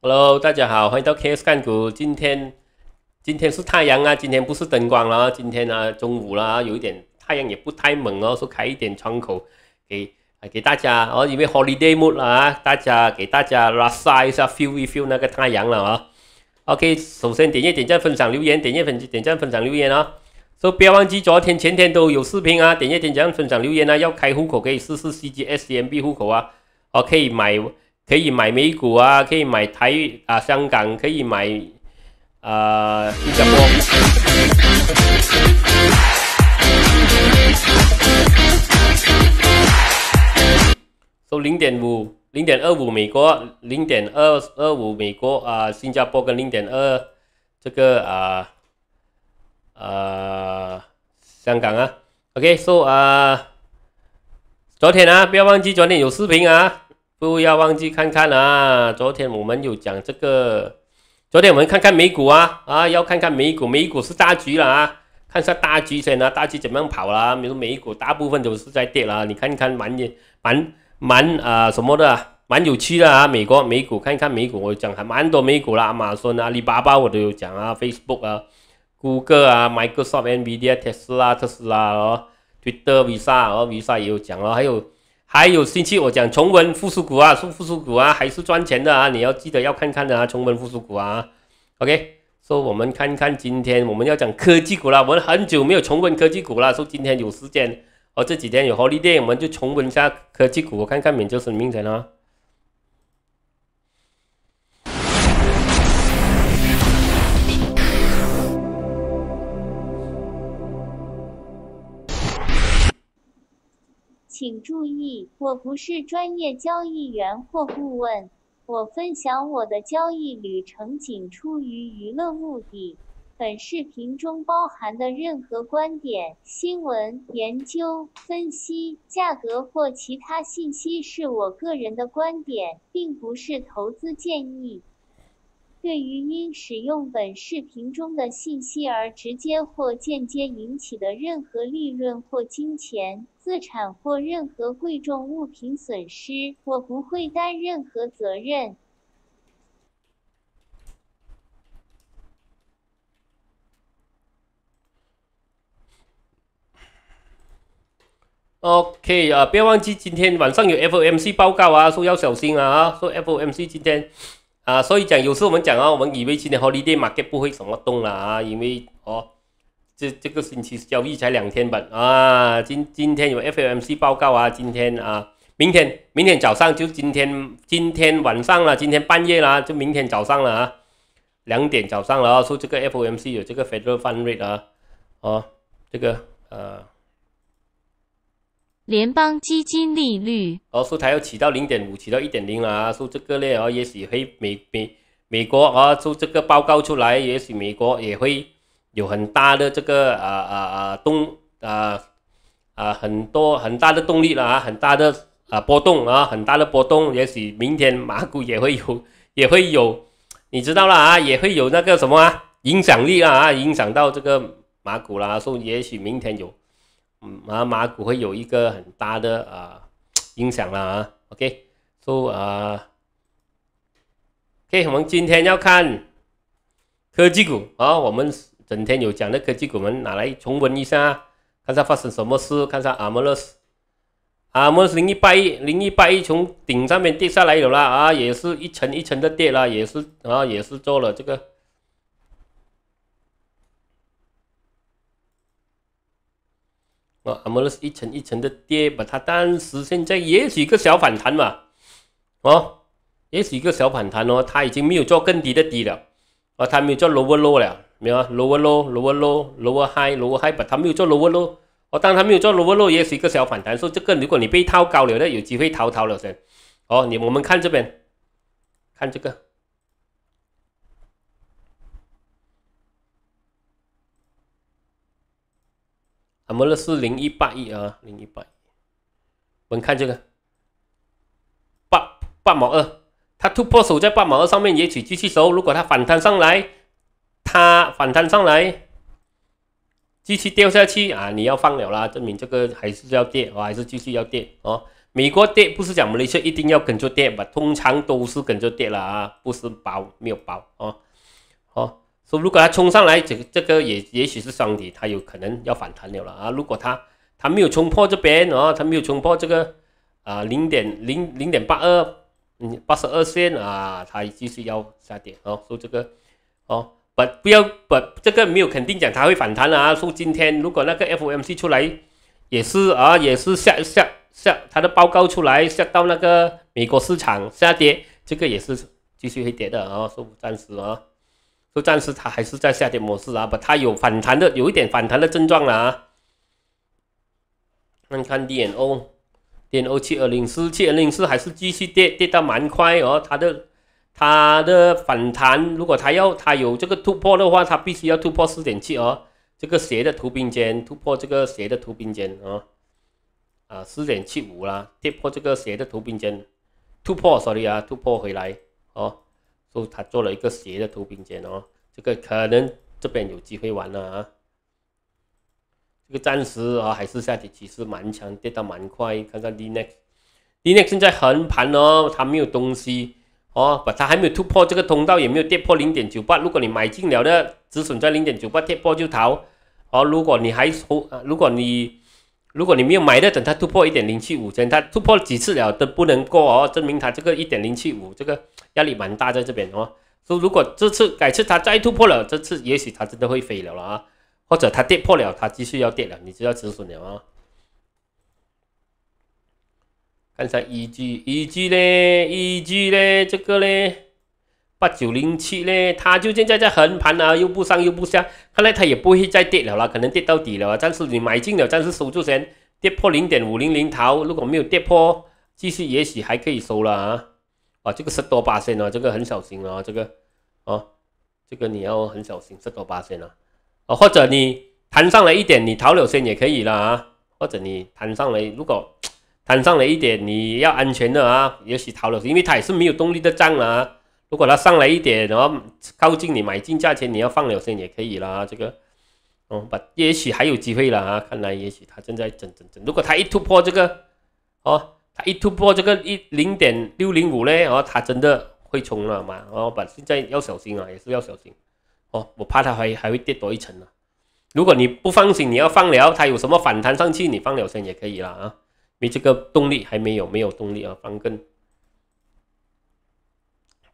Hello，大家好，欢迎到 KS 干股。今天，今天是太阳啊，今天不是灯光了。今天啊，中午啦，有一点太阳也不太猛哦，说开一点窗口给啊给大家哦，因为 holiday mood 了啊，大家给大家晒一下，feel 一 feel 那个太阳了啊。OK，首先点一点赞、分享、留言，点一粉点赞、分享、留言啊。说不要忘记，昨天、前天都有视频啊，点一点赞、分享、留言啊。要开户口可以试试 CGSMB 户口啊。可以买。可以买美股啊，可以买台啊香港，可以买啊新加坡。收零点五，零点二五美国，零点二二五美国啊，新加坡跟零点二这个啊啊香港啊，OK 收啊。昨天啊，不要忘记昨天有视频啊。不要忘记看看啦！昨天我们有讲这个，昨天我们看看美股啊啊，要看看美股，美股是大局了啊！看下大局先啊，大局怎么样跑啦？美美股大部分都是在跌啦，你看看蛮蛮蛮啊什么的，蛮有趣的啊！美国美股看一看美股，我讲还蛮多美股啦，亚马逊、阿里巴巴我都有讲啊，Facebook 啊、Google 啊、Microsoft、Nvidia、Tesla、特斯拉哦，Twitter、Visa 哦，Visa 也有讲哦，还有。还有星期我讲重温复苏股啊，是复苏股啊，还是赚钱的啊？你要记得要看看的啊，重温复苏股啊。OK，说我们看看今天我们要讲科技股了，我们很久没有重温科技股了。说今天有时间，哦，这几天有活力点，我们就重温一下科技股，看看免就是名城啊。请注意，我不是专业交易员或顾问。我分享我的交易旅程仅出于娱乐目的。本视频中包含的任何观点、新闻、研究、分析、价格或其他信息是我个人的观点，并不是投资建议。对于因使用本视频中的信息而直接或间接引起的任何利润或金钱、资产或任何贵重物品损失，我不会担任何责任。OK 啊，别忘记今天晚上有 FOMC 报告啊，说要小心啊说 FOMC 今天。啊，所以讲，有时我们讲啊，我们以为今年 Holiday Market 不会什么动了啊，因为哦，这这个星期交易才两天吧，啊，今今天有 FOMC 报告啊，今天啊，明天明天早上就今天今天晚上了，今天半夜啦，就明天早上了啊，两点早上了啊，说这个 FOMC 有这个 Federal Fund Rate 啊，哦，这个呃。联邦基金利率，哦，说它要起到零点五，起到一点零了啊！说这个咧，哦，也许会美美美国啊，出这个报告出来，也许美国也会有很大的这个啊啊啊动啊啊很多很大的动力了啊，很大的啊波动啊，很大的波动，也许明天马股也会有也会有，你知道了啊，也会有那个什么啊，影响力啊啊，影响到这个马股啦，说也许明天有。马马股会有一个很大的啊影响了啊，OK，s o 啊，OK，我们今天要看科技股啊，我们整天有讲的科技股，我们拿来重温一下，看下发生什么事，看下阿莫勒斯，阿莫勒斯零一八一零一八一从顶上面跌下来有了啊，也是一层一层的跌了，也是啊，也是做了这个。莫罗斯一层一层的跌，把它当时现在也许个小反弹嘛，哦，也许个小反弹哦，它已经没有做更低的低了，哦，它没有做 lower low 了，没有 lower low lower low lower high lower high，把它没有做 lower low，哦，但它没有做 lower low，也许个小反弹，说这个如果你被套高了，那有机会逃逃了先。哦，你我们看这边，看这个。们的是零一八一啊，零一八一，我们看这个，八八毛二，它突破守在八毛二上面，也许继续收。如果它反弹上来，它反弹上来，继续掉下去啊，你要放了啦，证明这个还是要跌啊，还是继续要跌啊。美国跌不是讲我们斯一定要跟着跌吧？通常都是跟着跌了啊，不是保没有保啊，好。说如果它冲上来，这个这个也也许是双底，它有可能要反弹了了啊！如果它它没有冲破这边哦，它没有冲破这个啊零点零零点八二嗯八十二线啊，它继续要下跌啊！说这个哦，不不要不这个没有肯定讲它会反弹了啊！说今天如果那个 FMC 出来也是啊，也是下下下它的报告出来下到那个美国市场下跌，这个也是继续会跌的啊！说暂时啊。暂时它还是在下跌模式啊，不，它有反弹的，有一点反弹的症状了啊。看看点 O，点 O 七二零四七二零四还是继续跌，跌到蛮快哦。它的它的反弹，如果它要它有这个突破的话，它必须要突破四点七哦。这个斜的并肩间突破这个斜的并肩间哦，啊，四点七五啦，跌破这个斜的并肩间，突破，所以啊，突破回来哦。以他做了一个斜的头肩顶哦，这个可能这边有机会玩了啊。这个暂时啊还是下跌趋势蛮强，跌得蛮快。看看 Linux Linux 现在横盘哦，它没有东西哦，把它还没有突破这个通道，也没有跌破零点九八。如果你买进了的，止损在零点九八跌破就逃。而如果你还出，如果你如果你没有买的等它突破一点零七五等它突破几次了都不能过哦，证明它这个一点零七五这个压力蛮大在这边哦。所以如果这次改次它再突破了，这次也许它真的会飞了了啊，或者它跌破了，它继续要跌了，你就要止损了啊。看下依 G 依 G 嘞，依 G 嘞，这个嘞。八九零七呢，它就现在在横盘啊，又不上又不下，看来它也不会再跌了啦，可能跌到底了啊。暂时你买进了，暂时收住先，跌破零点五零零逃，如果没有跌破，继续也许还可以收了啊。啊，这个十多八线啊，这个很小心啊，这个啊，这个你要很小心，十多八线了啊。或者你弹上来一点，你逃了先也可以了啊。或者你弹上来，如果弹上来一点，你要安全的啊，也许逃了，因为它也是没有动力的涨啊。如果它上来一点，然后靠近你买进价钱，你要放两升也可以啦。这个，哦，把也许还有机会了啊！看来也许它正在整整整。如果它一突破这个，哦，它一突破这个一零点六零五嘞，哦，它真的会冲了吗？哦，把现在要小心啊，也是要小心。哦，我怕它还还会跌多一层呢。如果你不放心，你要放了，它有什么反弹上去，你放两先也可以了啊。因为这个动力还没有，没有动力啊，翻更。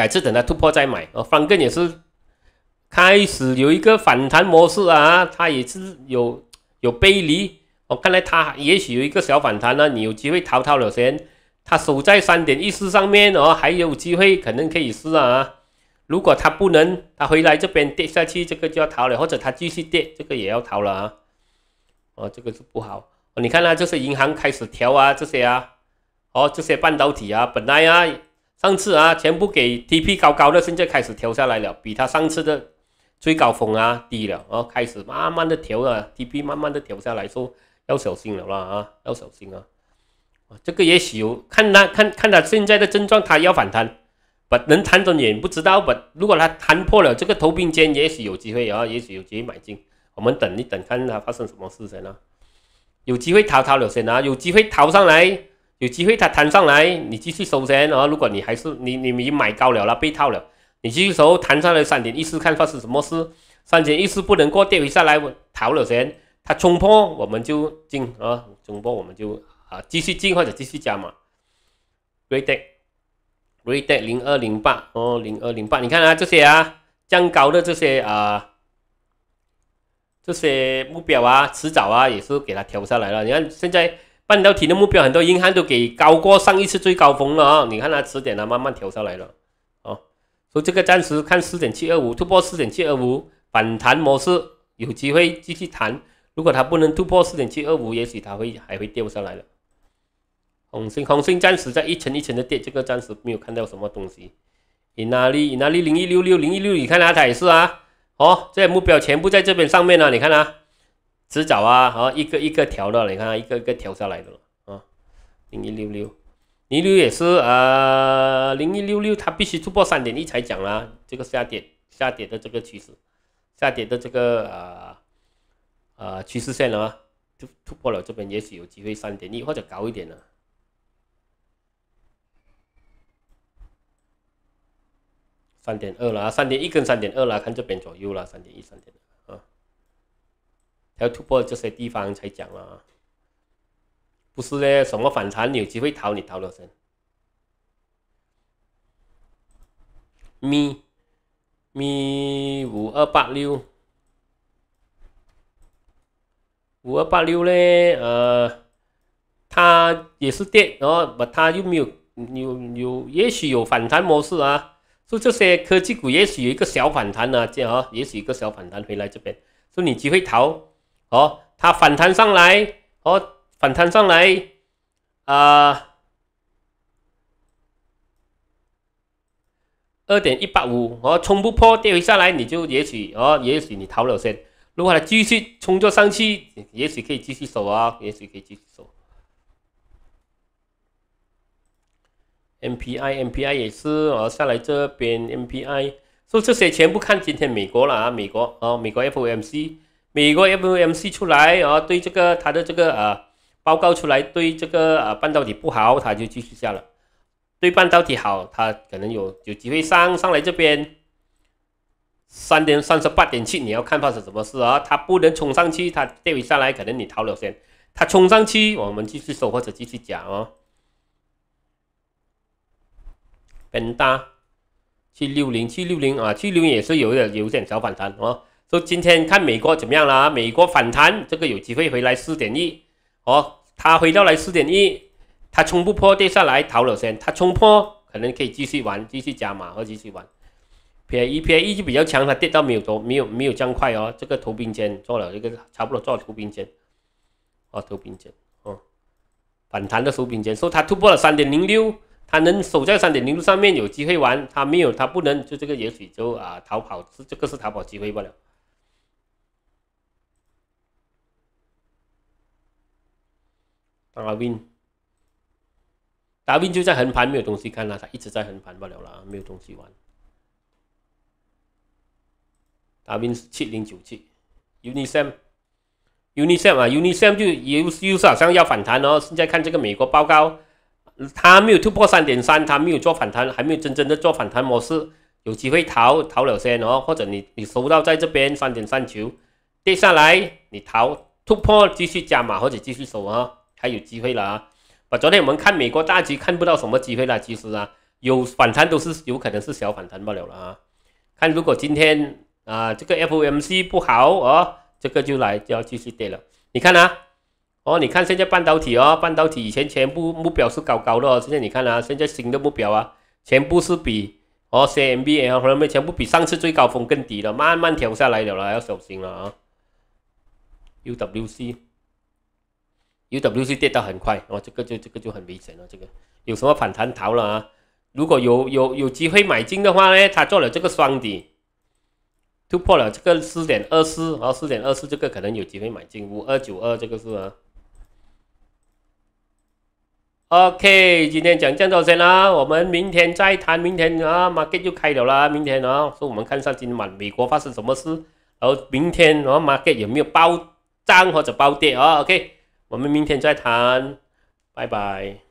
改次等它突破再买哦，方根也是开始有一个反弹模式啊，它也是有有背离哦，看来它也许有一个小反弹呢，你有机会逃逃了先。它守在三点一四上面哦，还有机会，可能可以试啊。如果它不能，它回来这边跌下去，这个就要逃了，或者它继续跌，这个也要逃了啊。哦，这个是不好哦。你看它就是银行开始调啊，这些啊，哦，这些半导体啊，本来啊。上次啊，全部给 T P 高高的，现在开始调下来了，比他上次的最高峰啊低了哦，开始慢慢的调了，T P 慢慢的调下来，说要小心了啦啊，要小心啊！啊，这个也许有看他看看他现在的症状，他要反弹，把能弹多远不知道不如果他弹破了这个头并肩，也许有机会啊，也许有机会买进。我们等一等，看他发生什么事情了，有机会逃逃了先啊，有机会逃上来。有机会它弹上来，你继续收钱啊！如果你还是你你你买高了了，被套了，你继续收，弹上来三点一四，看发是什么事。三点一四不能过，掉下来逃了钱。它冲破，我们就进啊！冲破我们就啊继续进或者继续加嘛。g r e a t day。r e a t 零二零八哦，零二零八，你看啊这些啊，降高的这些啊，这些目标啊，迟早啊也是给它调下来了。你看现在。半导体的目标很多银行都给高过上一次最高峰了啊！你看它十点它慢慢调下来了，哦，所以这个暂时看四点七二五突破四点七二五反弹模式有机会继续弹，如果它不能突破四点七二五，也许它会还会掉下来的。红星红星暂时在一层一层的跌，这个暂时没有看到什么东西。英达利英达利零一六六零一六，你看它它也是啊，哦，这些目标全部在这边上面了，你看啊。迟早啊，好，一个一个调的，你看一个一个调下来的了啊。零一六六，零一六六也是啊，零一六六它必须突破三点一才讲啦，这个下跌下跌的这个趋势，下跌的这个啊啊趋势线了嘛，就突破了这边，也许有机会三点一或者高一点了。三点二了，三点一跟三点二了，看这边左右了，三点一三点。要突破这些地方才讲了，不是嘞？什么反弹？有机会逃，你逃了先。咪咪五二八六，五二八六嘞？呃，它也是跌，然后把它又没有有有，也许有反弹模式啊。说这些科技股，也许有一个小反弹啊，这样啊，也许一个小反弹回来这边，说你机会逃。哦，它反弹上来，哦，反弹上来，啊，二点一八五，哦，冲不破，跌下来你就也许，哦，也许你逃了先。如果它继续冲着上去，也许可以继续守啊，也许可以继续守。M P I，M P I 也是，哦，下来这边 M P I，所以这些全部看今天美国了啊，美国，哦，美国 F O M C。美国 FOMC 出来啊，对这个它的这个啊报告出来，对这个啊半导体不好，它就继续下了；对半导体好，它可能有有机会上上来这边三点三十八点七，你要看发生什么事啊。它不能冲上去，它掉下来可能你逃了先；它冲上去，我们继续收或者继续讲哦。跟大七六零七六零啊，七六零也是有点有点小反弹哦。说今天看美国怎么样了？美国反弹，这个有机会回来四点一哦。它回到来四点一，它冲不破跌下来逃了先。它冲破可能可以继续玩，继续加码或继续玩。P 宜 P 宜就比较强，它跌到没有多没有没有这样快哦。这个头兵线做了，这个差不多做了头兵线。哦，头兵线哦，反弹的头兵尖，说它突破了三点零六，它能守在三点零六上面有机会玩，它没有，它不能就这个，也许就啊逃跑，是这个是逃跑机会不了。达 win，达 win 就在横盘，没有东西看了，他一直在横盘不了了，没有东西玩。达 win 七零九七，Unisem，Unisem 啊，Unisem 就又又是好像要反弹哦。现在看这个美国报告，它没有突破三点三，它没有做反弹，还没有真正的做反弹模式，有机会逃逃了先哦。或者你你收到在这边三点三九。接下来你逃突破继续加码或者继续守啊。还有机会了啊！把昨天我们看美国大局看不到什么机会了，其实啊，有反弹都是有可能是小反弹不了了啊。看如果今天啊，这个 FOMC 不好哦，这个就来就要继续跌了。你看啊，哦，你看现在半导体哦，半导体以前全部目标是高高的，现在你看啊，现在新的目标啊，全部是比哦 CMB L 什们全部比上次最高峰更低了，慢慢调下来了了，要小心了啊。UWC。UWC 跌到很快哦，这个就这个就很危险了。这个有什么反弹逃了啊？如果有有有机会买进的话呢？它做了这个双底，突破了这个四点二四，然后四点二四这个可能有机会买进五二九二。这个是啊。OK，今天讲这么多先啦，我们明天再谈。明天啊，market 就开了啦。明天啊，说我们看一下今晚美国发生什么事，然后明天啊，market 有没有暴涨或者暴跌啊？OK。我们明天再谈，拜拜。